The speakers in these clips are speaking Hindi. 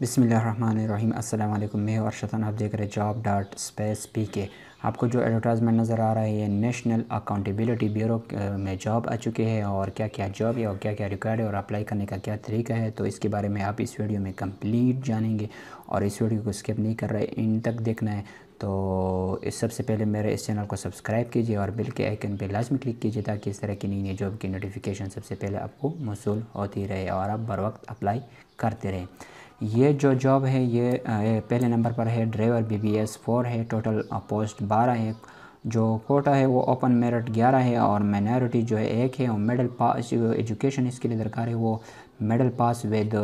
बिसमीम अस्सलाम मैं अर्शतन आप देख रहे हैं जॉब डॉट स्पेस पी के आपको जो एडवर्टाइजमेंट नज़र आ रहा है ये नेशनल अकाउंटेबिलिटी ब्यूरो में जॉब आ चुके हैं और क्या क्या जॉब है और क्या क्या रिकॉर्ड है और अप्लाई करने का क्या तरीका है तो इसके बारे में आप इस वीडियो में कम्प्लीट जानेंगे और इस वीडियो को स्किप नहीं कर रहे इन तक देखना है तो इस सबसे पहले मेरे इस चैनल को सब्सक्राइब कीजिए और बिल के आइकन पर लाजमी क्लिक कीजिए ताकि इस तरह की नई नई जॉब की नोटिफिकेशन सबसे पहले आपको मौसू होती रहे और आप बर वक्त अप्लाई करते रहें ये जो जॉब है ये पहले नंबर पर है driver B B S four है टोटल पोस्ट बारह है जो कोटा है वो ओपन मेरिट ग्यारह है और माइनॉरिटी जो है एक है और मेडल पास एजुकेशन इसके लिए दरकार है वो middle pass with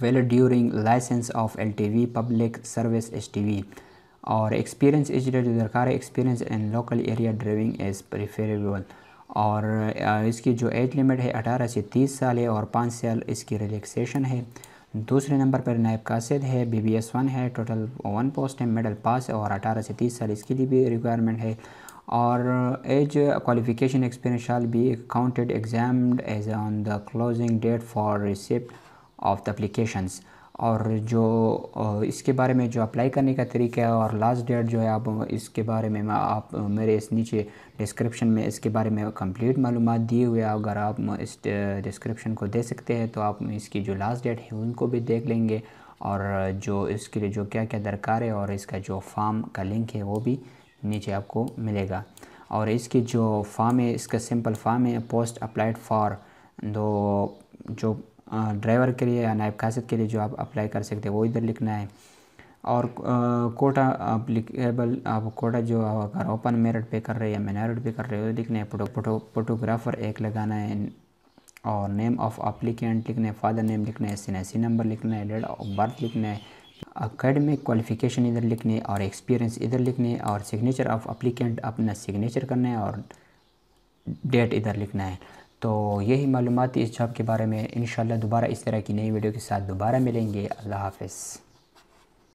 valid driving licence of L T V public service S T V और एक्सपीरियंस इसलिए जो दरकार है experience in local area driving is preferable और इसकी जो एज लिमिट है अठारह से तीस साल है और पाँच साल इसकी रिलैक्सेशन है दूसरे नंबर पर नायब कासिद है बी बी एस वन है टोटल वन पोस्ट है मेडल पास और अठारह से तीस साल इसके लिए भी रिक्वायरमेंट है और age qualification experience shall be counted exam as on the closing date for receipt of the applications और जो इसके बारे में जो अप्लाई करने का तरीका है और लास्ट डेट जो है आप इसके बारे में आप मेरे इस नीचे डिस्क्रिप्शन में इसके बारे में कंप्लीट मालूम दिए हुए अगर आप इस डिस्क्रिप्शन को दे सकते हैं तो आप इसकी जो लास्ट डेट है उनको भी देख लेंगे और जो इसके लिए जो क्या क्या दरकार है और इसका जो फॉर्म का लिंक है वो भी नीचे आपको मिलेगा और इसकी जो फॉर्म है इसका सिंपल फॉर्म है पोस्ट अप्लाइड फॉर दो जो ड्राइवर के लिए या नायब खासियत के लिए जो आप अप्लाई कर सकते हैं वो इधर लिखना है और कोटा अप्लीकेबल आप कोटा जो अगर ओपन मेरिट पे कर रहे हैं मिनोरिट पे कर रहे हो लिखना है फोटो फोटो फोटोग्राफर एक लगाना है और नेम ऑफ अप्लीकेंट लिखना है फादर नेम लिखना है एस सी नंबर लिखना है डेट ऑफ बर्थ लिखना है अकेडमिक क्वालिफिकेशन इधर लिखने और एक्सपीरियंस इधर लिखने और सिग्नेचर ऑफ अप्लीकेंट अपना सिग्नेचर करना है और डेट इधर लिखना है तो यही मालूम इस जॉब के बारे में इन दोबारा इस तरह की नई वीडियो के साथ दोबारा मिलेंगे अल्लाह हाफिज़